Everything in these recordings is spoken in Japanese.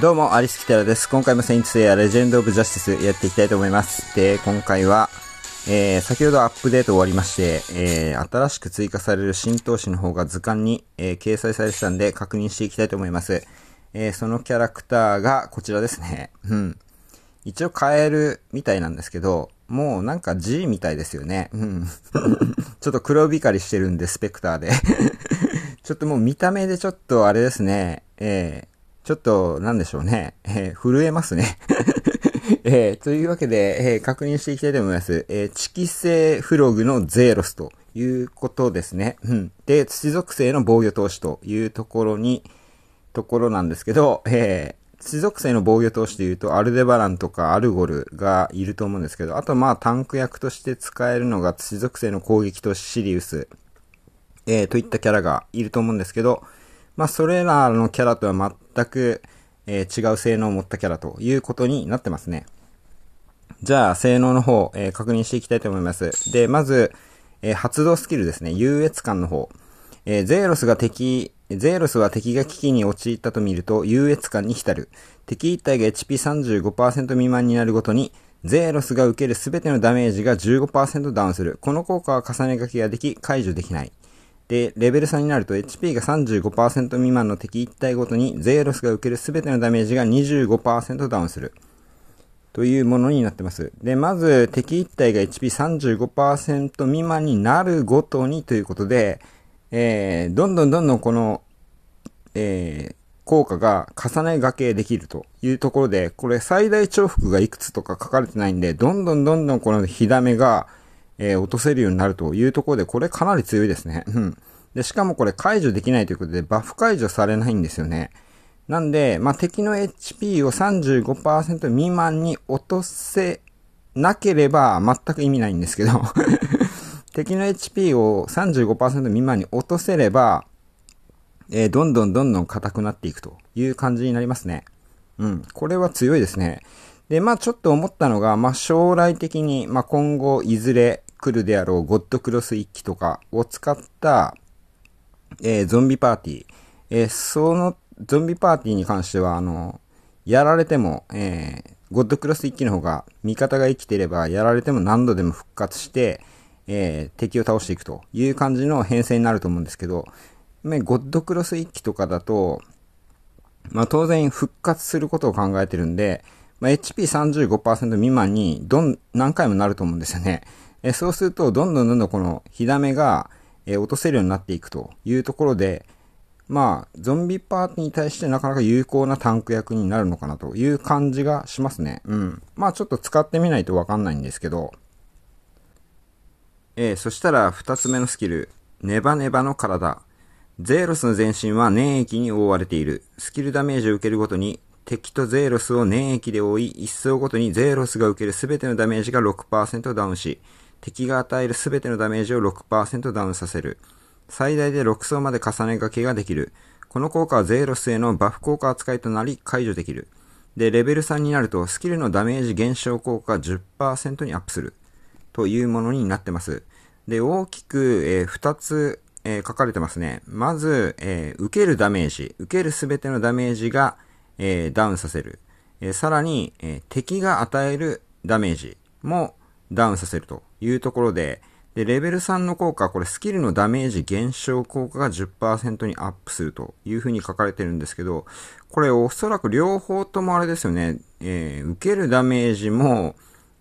どうも、アリス・キテラです。今回もセインツやレジェンド・オブ・ジャスティスやっていきたいと思います。で、今回は、えー、先ほどアップデート終わりまして、えー、新しく追加される新投資の方が図鑑に、えー、掲載されてたんで確認していきたいと思います。えー、そのキャラクターがこちらですね。うん。一応変えるみたいなんですけど、もうなんか G みたいですよね。うん。ちょっと黒光りしてるんで、スペクターで ちょっともう見た目でちょっとあれですね。えー、ちょっと、なんでしょうね。えー、震えますね。えー、というわけで、えー、確認していきたいと思います。えー、地気性フログのゼーロスということですね。うん。で、土属性の防御投資というところに、ところなんですけど、えー、土属性の防御投資で言うと、アルデバランとかアルゴルがいると思うんですけど、あとまあタンク役として使えるのが土属性の攻撃とシリウス、えー、といったキャラがいると思うんですけど、まあそれらのキャラとは全く、えー、違う性能を持ったキャラということになってますね。じゃあ、性能の方、えー、確認していきたいと思います。で、まず、えー、発動スキルですね。優越感の方。えー、ゼーロスが敵、ゼーロスは敵が危機に陥ったと見ると優越感に浸る。敵一体が HP35% 未満になるごとに、ゼーロスが受けるすべてのダメージが15%ダウンする。この効果は重ね書きができ、解除できない。で、レベル3になると HP が35%未満の敵1体ごとにゼーロスが受ける全てのダメージが25%ダウンする。というものになってます。で、まず敵1体が HP35% 未満になるごとにということで、えー、どんどんどんどんこの、えー、効果が重ね掛けできるというところで、これ最大重複がいくつとか書かれてないんで、どんどんどんどんこの火ダメが、えー、落とせるようになるというところで、これかなり強いですね。うん。で、しかもこれ解除できないということで、バフ解除されないんですよね。なんで、まあ、敵の HP を35%未満に落とせなければ全く意味ないんですけど 敵の HP を35%未満に落とせれば、えー、どんどんどんどん硬くなっていくという感じになりますね。うん。これは強いですね。で、まあちょっと思ったのが、まあ将来的に、まあ今後いずれ、来るであろうゴッドクロス1機とかを使った、えー、ゾンビパーティー。えー、そのゾンビパーティーに関しては、あの、やられても、えー、ゴッドクロス1機の方が味方が生きてれば、やられても何度でも復活して、えー、敵を倒していくという感じの編成になると思うんですけど、ね、ゴッドクロス1機とかだと、まあ当然復活することを考えてるんで、まあ、HP35% 未満にどん、何回もなると思うんですよね。えそうすると、どんどんどんどんこの火だめが、え落とせるようになっていくというところで、まあ、ゾンビパーティーに対してなかなか有効なタンク役になるのかなという感じがしますね。うん。まあ、ちょっと使ってみないとわかんないんですけど。えー、そしたら二つ目のスキル。ネバネバの体。ゼーロスの全身は粘液に覆われている。スキルダメージを受けるごとに、敵とゼーロスを粘液で覆い、一層ごとにゼーロスが受ける全てのダメージが6%ダウンし、敵が与える全てのダメージを6%ダウンさせる。最大で6層まで重ね掛けができる。この効果はゼーロスへのバフ効果扱いとなり解除できる。で、レベル3になるとスキルのダメージ減少効果が10%にアップする。というものになってます。で、大きく、えー、2つ、えー、書かれてますね。まず、えー、受けるダメージ。受けるすべてのダメージが、えー、ダウンさせる。えさらに、え敵が与えるダメージもダウンさせるというところで、で、レベル3の効果、これスキルのダメージ減少効果が10%にアップするというふうに書かれてるんですけど、これおそらく両方ともあれですよね、えー、受けるダメージも、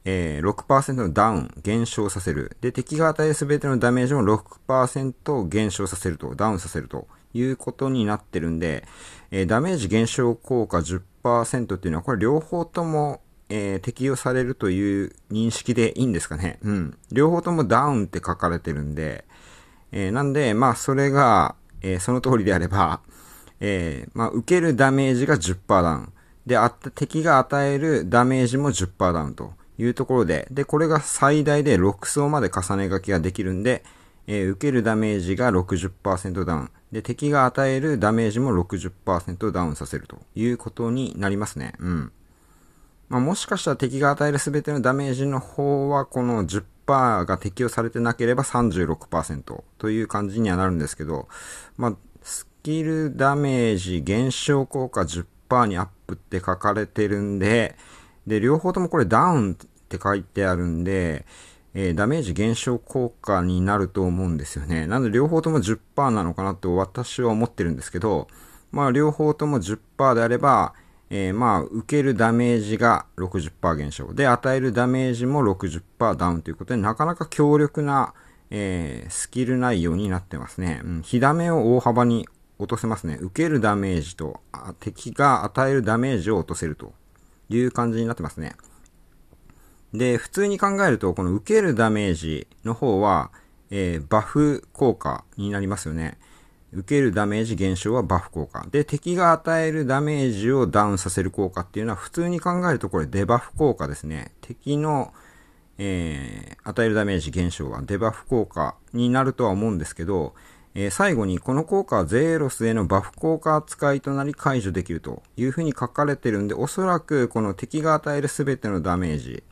えー、6%のダウン、減少させる。で、敵が与える全てのダメージも6%減少させると、ダウンさせるということになってるんで、えー、ダメージ減少効果10%っていうのは、これ両方ともえー、適用されるという認識でいいんですかね。うん。両方ともダウンって書かれてるんで、えー、なんで、まあ、それが、えー、その通りであれば、えー、まあ、受けるダメージが10%ダウン。で、あった、敵が与えるダメージも10%ダウンというところで、で、これが最大で6層まで重ね書きができるんで、えー、受けるダメージが60%ダウン。で、敵が与えるダメージも60%ダウンさせるということになりますね。うん。まあ、もしかしたら敵が与える全てのダメージの方は、この10%が適用されてなければ36%という感じにはなるんですけど、まあ、スキルダメージ減少効果10%にアップって書かれてるんで、で、両方ともこれダウンって書いてあるんで、えー、ダメージ減少効果になると思うんですよね。なので両方とも10%なのかなと私は思ってるんですけど、まあ両方とも10%であれば、えー、まあ、受けるダメージが60%減少。で、与えるダメージも60%ダウンということで、なかなか強力な、えー、スキル内容になってますね。うん、火ダメを大幅に落とせますね。受けるダメージと、敵が与えるダメージを落とせるという感じになってますね。で、普通に考えると、この受けるダメージの方は、えー、バフ効果になりますよね。受けるダメージ減少はバフ効果。で、敵が与えるダメージをダウンさせる効果っていうのは普通に考えるとこれデバフ効果ですね。敵の、えー、与えるダメージ減少はデバフ効果になるとは思うんですけど、えー、最後にこの効果はゼーロスへのバフ効果扱いとなり解除できるというふうに書かれてるんで、おそらくこの敵が与える全てのダメージ、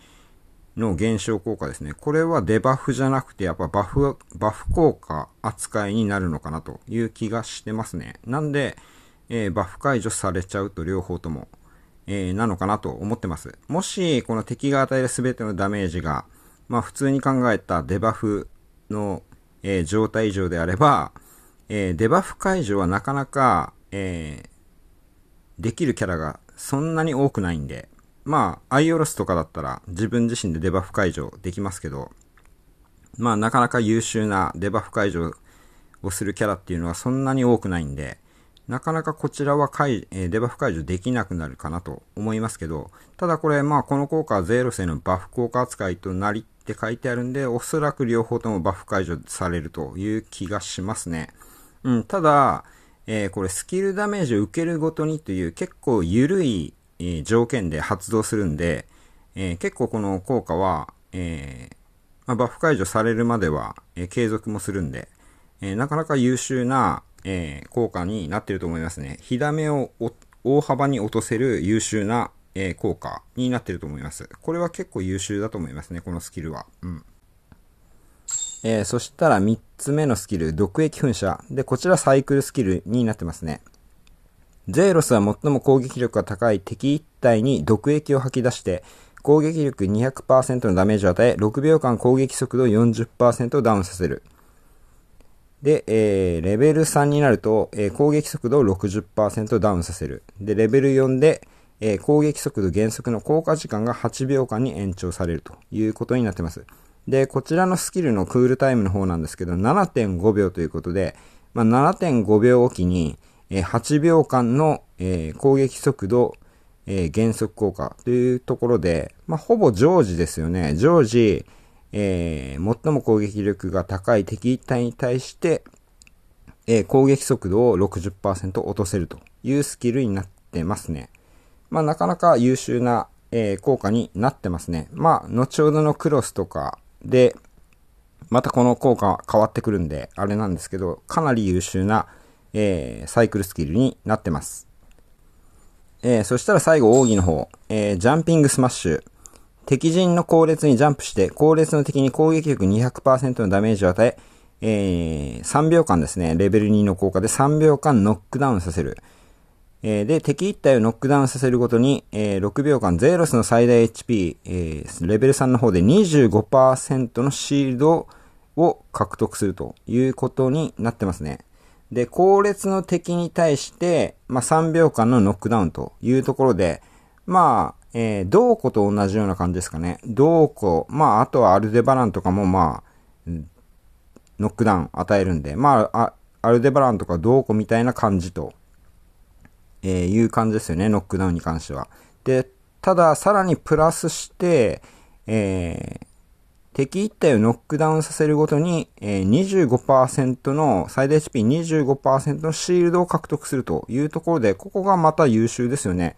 の減少効果ですね。これはデバフじゃなくて、やっぱバフ、バフ効果扱いになるのかなという気がしてますね。なんで、えー、バフ解除されちゃうと両方とも、えー、なのかなと思ってます。もし、この敵が与える全てのダメージが、まあ普通に考えたデバフの、えー、状態以上であれば、えー、デバフ解除はなかなか、えー、できるキャラがそんなに多くないんで、まあ、アイオロスとかだったら自分自身でデバフ解除できますけど、まあ、なかなか優秀なデバフ解除をするキャラっていうのはそんなに多くないんで、なかなかこちらは解、えデバフ解除できなくなるかなと思いますけど、ただこれ、まあ、この効果はゼロスへのバフ効果扱いとなりって書いてあるんで、おそらく両方ともバフ解除されるという気がしますね。うん、ただ、えー、これスキルダメージを受けるごとにという結構緩いえ条件で発動するんで、え結構この効果は、えまあ、バフ解除されるまでは、え継続もするんで、えなかなか優秀な、え効果になってると思いますね。火ダを大幅に落とせる優秀な、え効果になってると思います。これは結構優秀だと思いますね、このスキルは。うん。えー、そしたら3つ目のスキル、毒液噴射。で、こちらサイクルスキルになってますね。ゼーロスは最も攻撃力が高い敵一体に毒液を吐き出して、攻撃力200%のダメージを与え、6秒間攻撃速度40%をダウンさせる。で、えー、レベル3になると、えー、攻撃速度を60%ダウンさせる。で、レベル4で、えー、攻撃速度減速の効果時間が8秒間に延長されるということになってます。で、こちらのスキルのクールタイムの方なんですけど、7.5秒ということで、まあ、7.5秒おきに、え8秒間の、え攻撃速度、え減速効果というところで、まあ、ほぼ常時ですよね。常時、えー、最も攻撃力が高い敵一体に対して、えー、攻撃速度を60%落とせるというスキルになってますね。まあ、なかなか優秀な、えー、効果になってますね。まあ、後ほどのクロスとかで、またこの効果変わってくるんで、あれなんですけど、かなり優秀な、えー、サイクルスキルになってます。えー、そしたら最後、奥義の方、えー、ジャンピングスマッシュ。敵陣の後列にジャンプして、後列の敵に攻撃力200%のダメージを与え、えー、3秒間ですね、レベル2の効果で3秒間ノックダウンさせる。えー、で、敵1体をノックダウンさせるごとに、えー、6秒間ゼロスの最大 HP、えー、レベル3の方で25%のシールドを獲得するということになってますね。で、後列の敵に対して、まあ、3秒間のノックダウンというところで、まあ、えー、銅庫と同じような感じですかね。銅庫、まあ、あとはアルデバランとかも、まあ、ノックダウン与えるんで、まあ、アルデバランとか銅庫みたいな感じと、えー、いう感じですよね、ノックダウンに関しては。で、ただ、さらにプラスして、えー、敵一体をノックダウンさせるごとに、え25%の、最大 HP25% のシールドを獲得するというところで、ここがまた優秀ですよね。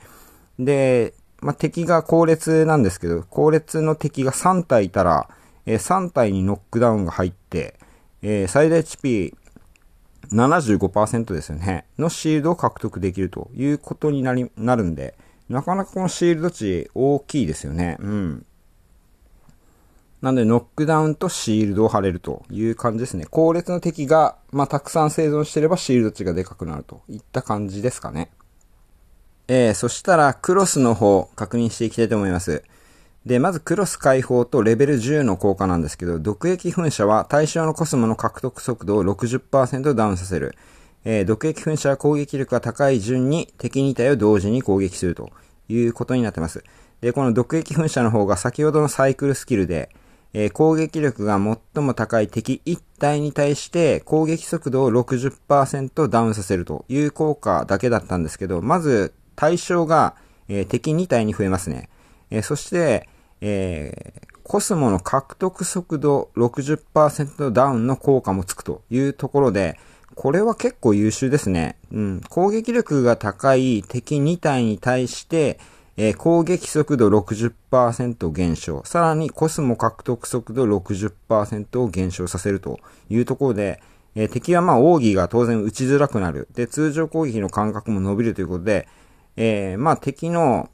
で、まあ、敵が後列なんですけど、後列の敵が3体いたら、え3体にノックダウンが入って、え最大 HP75% ですよね、のシールドを獲得できるということになり、なるんで、なかなかこのシールド値大きいですよね。うん。なので、ノックダウンとシールドを貼れるという感じですね。後列の敵が、まあ、たくさん生存してればシールド値がでかくなるといった感じですかね。えー、そしたら、クロスの方、確認していきたいと思います。で、まずクロス解放とレベル10の効果なんですけど、毒液噴射は対象のコスモの獲得速度を60%ダウンさせる。えー、毒液噴射は攻撃力が高い順に敵2体を同時に攻撃するということになってます。で、この毒液噴射の方が先ほどのサイクルスキルで、えー、攻撃力が最も高い敵1体に対して攻撃速度を60%ダウンさせるという効果だけだったんですけど、まず対象が、えー、敵2体に増えますね。えー、そして、えコスモの獲得速度60%ダウンの効果もつくというところで、これは結構優秀ですね。うん。攻撃力が高い敵2体に対して、えー、攻撃速度60%減少、さらにコスモ獲得速度60%を減少させるというところで、えー、敵はまあ、奥義が当然打ちづらくなる。で、通常攻撃の間隔も伸びるということで、えー、まあ、敵の、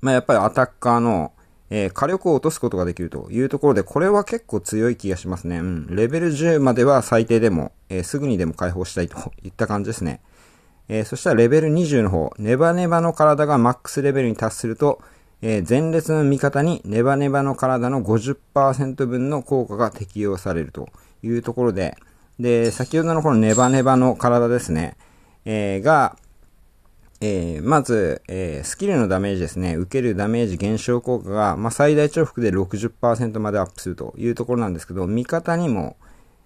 まあ、やっぱりアタッカーの、え火力を落とすことができるというところで、これは結構強い気がしますね。うん。レベル10までは最低でも、えすぐにでも解放したいといった感じですね。えー、そしたらレベル20の方、ネバネバの体がマックスレベルに達すると、えー、前列の味方にネバネバの体の50%分の効果が適用されるというところで、で、先ほどのこのネバネバの体ですね、えー、が、えー、まず、えー、スキルのダメージですね、受けるダメージ減少効果が、まあ、最大重複で60%までアップするというところなんですけど、味方にも、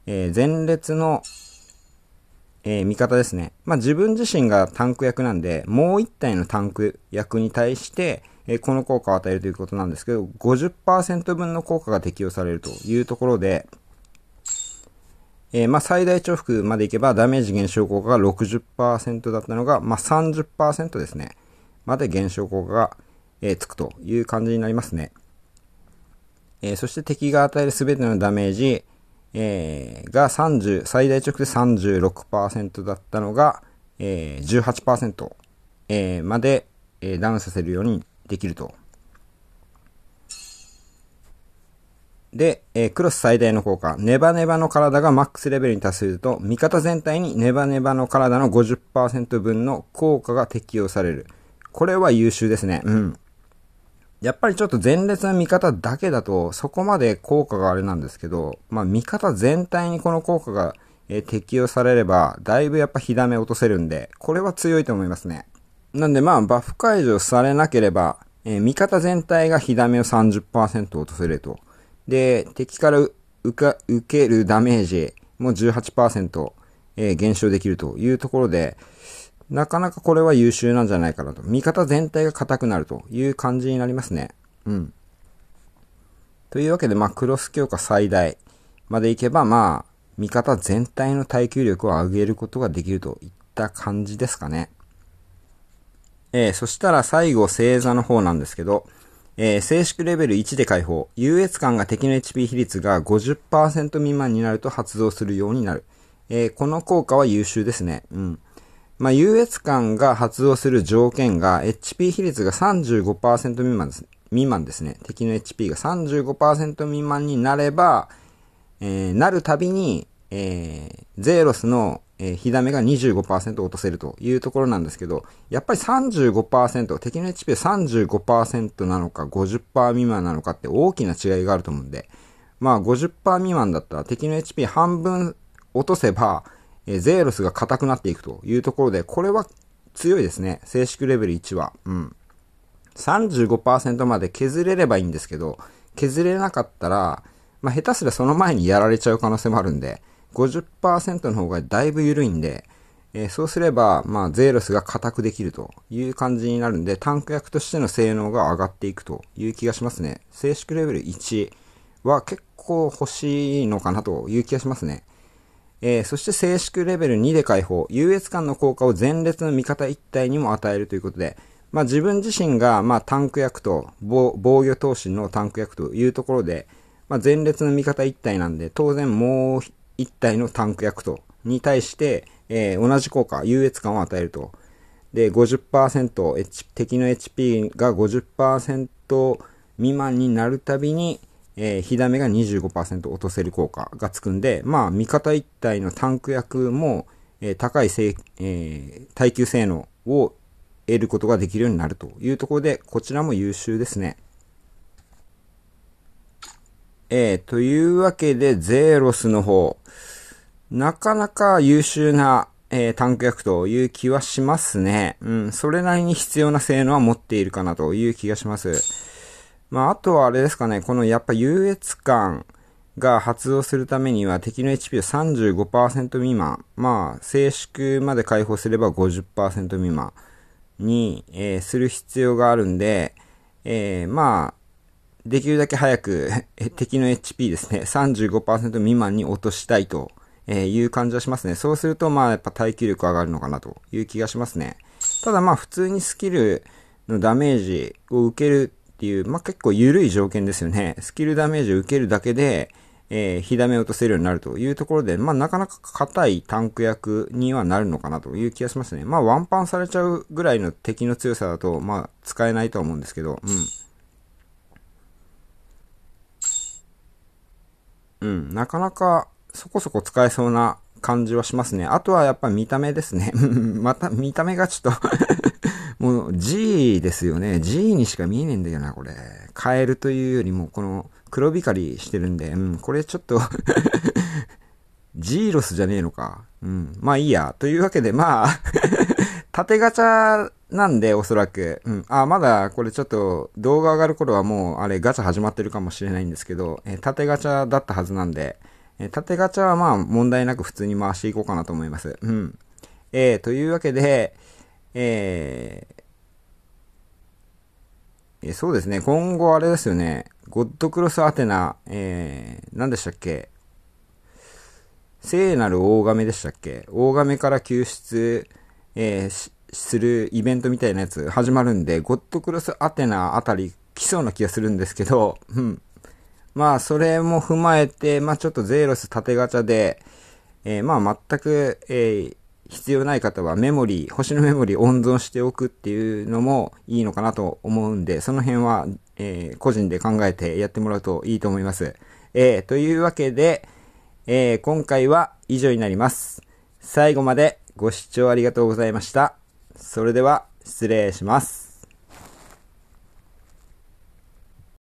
えー、前列の、えー、味方ですね。まあ、自分自身がタンク役なんで、もう一体のタンク役に対して、えー、この効果を与えるということなんですけど、50%分の効果が適用されるというところで、えー、まあ、最大重複までいけばダメージ減少効果が60%だったのが、まあ、30%ですね。まで減少効果が、えつくという感じになりますね。えそして敵が与える全てのダメージ、えー、が30、最大直で36%だったのが、えー、18%、えー、まで、えー、ダウンさせるようにできると。で、えー、クロス最大の効果、ネバネバの体がマックスレベルに達すると、味方全体にネバネバの体の50%分の効果が適用される。これは優秀ですね。うん。やっぱりちょっと前列の見方だけだと、そこまで効果があれなんですけど、まあ見方全体にこの効果が、え適用されれば、だいぶやっぱ火ダメ落とせるんで、これは強いと思いますね。なんでまあバフ解除されなければ、えー、味方全体が火ダメを30%落とせると。で、敵から受けるダメージも18%、えー、減少できるというところで、なかなかこれは優秀なんじゃないかなと。味方全体が硬くなるという感じになりますね。うん。というわけで、まあ、クロス強化最大までいけば、まあ、味方全体の耐久力を上げることができるといった感じですかね。えー、そしたら最後、星座の方なんですけど、えー、静粛レベル1で解放。優越感が敵の HP 比率が50%未満になると発動するようになる。えー、この効果は優秀ですね。うん。まあ、優越感が発動する条件が HP 比率が35%未満です未満ですね。敵の HP が35%未満になれば、えー、なるたびに、えー、ゼーロスの、えー、火ダメが25%落とせるというところなんですけど、やっぱり35%、敵の HP は35%なのか50%未満なのかって大きな違いがあると思うんで、まあ50%未満だったら敵の HP 半分落とせば、えゼーロスが硬くなっていくというところで、これは強いですね。正式レベル1は。うん。35%まで削れればいいんですけど、削れなかったら、まあ、下手すらその前にやられちゃう可能性もあるんで、50%の方がだいぶ緩いんで、えー、そうすれば、まあ、ゼーロスが硬くできるという感じになるんで、タンク役としての性能が上がっていくという気がしますね。静粛レベル1は結構欲しいのかなという気がしますね。えー、そして静粛レベル2で解放、優越感の効果を前列の味方一体にも与えるということで、まあ、自分自身が、まあ、タンク役と防、御闘神のタンク役というところで、まあ、前列の味方一体なんで、当然もう一体のタンク役と、に対して、えー、同じ効果、優越感を与えると。で、50%、敵の HP が50%未満になるたびに、えー、火ダメが25%落とせる効果がつくんで、まあ、味方一体のタンク役も、えー、高いせい、えー、耐久性能を得ることができるようになるというところで、こちらも優秀ですね。えー、というわけで、ゼーロスの方、なかなか優秀な、えー、タンク役という気はしますね。うん、それなりに必要な性能は持っているかなという気がします。まあ、あとはあれですかね、このやっぱ優越感が発動するためには敵の HP を35%未満、まあ、静粛まで解放すれば50%未満に、えー、する必要があるんで、えー、まあ、できるだけ早く敵の HP ですね、35%未満に落としたいと、えいう感じはしますね。そうすると、まあ、やっぱ耐久力上がるのかなという気がしますね。ただまあ、普通にスキルのダメージを受けるっていう、まあ、結構緩い条件ですよね。スキルダメージを受けるだけで、えー、火ダメを落とせるようになるというところで、まあ、なかなか硬いタンク役にはなるのかなという気がしますね。まあ、ワンパンされちゃうぐらいの敵の強さだと、まあ、使えないとは思うんですけど、うん。うん、なかなかそこそこ使えそうな感じはしますね。あとはやっぱ見た目ですね。また見た目がちょっともう G ですよね。G にしか見えねえんだよな、これ。カエルというよりも、この黒光りしてるんで、うん、これちょっと ジーロスじゃねえのか。うん。まあいいや。というわけで、まあ 縦ガチャなんで、おそらく。うん。あ、まだ、これちょっと、動画上がる頃はもう、あれ、ガチャ始まってるかもしれないんですけど、え縦ガチャだったはずなんで、え縦ガチャはまあ、問題なく普通に回していこうかなと思います。うん。えー、というわけで、えー、そうですね、今後あれですよね、ゴッドクロスアテナ、えー、何でしたっけ聖なる大亀でしたっけ大亀から救出、えー、するイベントみたいなやつ始まるんで、ゴッドクロスアテナあたり来そうな気がするんですけど、うん。まあ、それも踏まえて、まあちょっとゼーロス縦ガチャで、えー、まあ全く、えー、必要ない方はメモリー、星のメモリー温存しておくっていうのもいいのかなと思うんで、その辺は、えー、個人で考えてやってもらうといいと思います。えー、というわけで、えー、今回は以上になります。最後までご視聴ありがとうございました。それでは、失礼します。